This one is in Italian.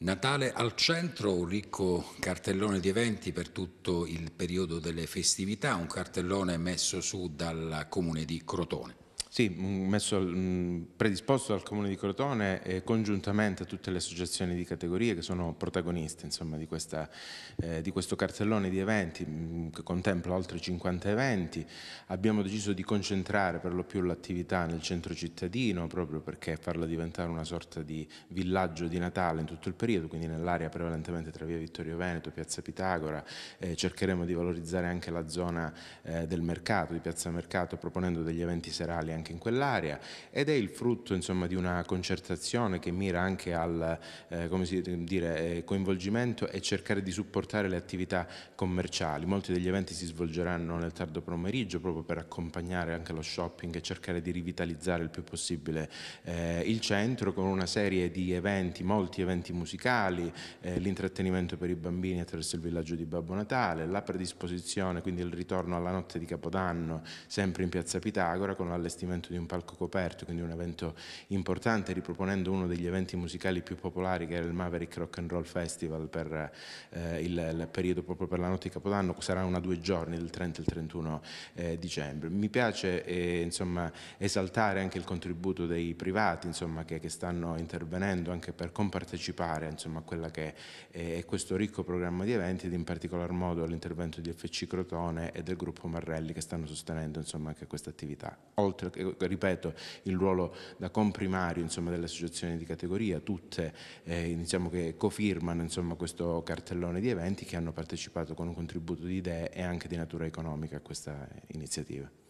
Natale al centro, un ricco cartellone di eventi per tutto il periodo delle festività, un cartellone messo su dal comune di Crotone. Sì, messo, mh, predisposto dal Comune di Crotone e congiuntamente a tutte le associazioni di categorie che sono protagoniste insomma, di, questa, eh, di, questo cartellone di eventi mh, che contempla oltre 50 eventi. Abbiamo deciso di concentrare per lo più l'attività nel centro cittadino proprio perché farla diventare una sorta di villaggio di Natale in tutto il periodo, quindi nell'area prevalentemente tra via Vittorio Veneto, piazza Pitagora. Eh, cercheremo di valorizzare anche la zona eh, del mercato, di piazza Mercato, proponendo degli eventi serali anche anche in quell'area ed è il frutto insomma, di una concertazione che mira anche al eh, dire, eh, coinvolgimento e cercare di supportare le attività commerciali. Molti degli eventi si svolgeranno nel tardo pomeriggio proprio per accompagnare anche lo shopping e cercare di rivitalizzare il più possibile eh, il centro con una serie di eventi, molti eventi musicali, eh, l'intrattenimento per i bambini attraverso il villaggio di Babbo Natale, la predisposizione, quindi il ritorno alla notte di Capodanno sempre in piazza Pitagora con l'allestimento all'allestimento di un palco coperto, quindi un evento importante, riproponendo uno degli eventi musicali più popolari che era il Maverick Rock and Roll Festival per eh, il, il, periodo proprio per la notte di Capodanno, sarà una due giorni, del 30 e il 31 eh, dicembre. Mi piace eh, insomma, esaltare anche il contributo dei privati insomma, che, che, stanno intervenendo anche per compartecipare insomma, a quella che è questo ricco programma di eventi ed in particolar modo all'intervento di FC Crotone e del gruppo Marrelli che stanno sostenendo insomma, anche questa attività, oltre che ripeto, il ruolo da comprimario insomma, delle associazioni di categoria, tutte eh, diciamo che cofirmano insomma, questo cartellone di eventi che hanno partecipato con un contributo di idee e anche di natura economica a questa iniziativa.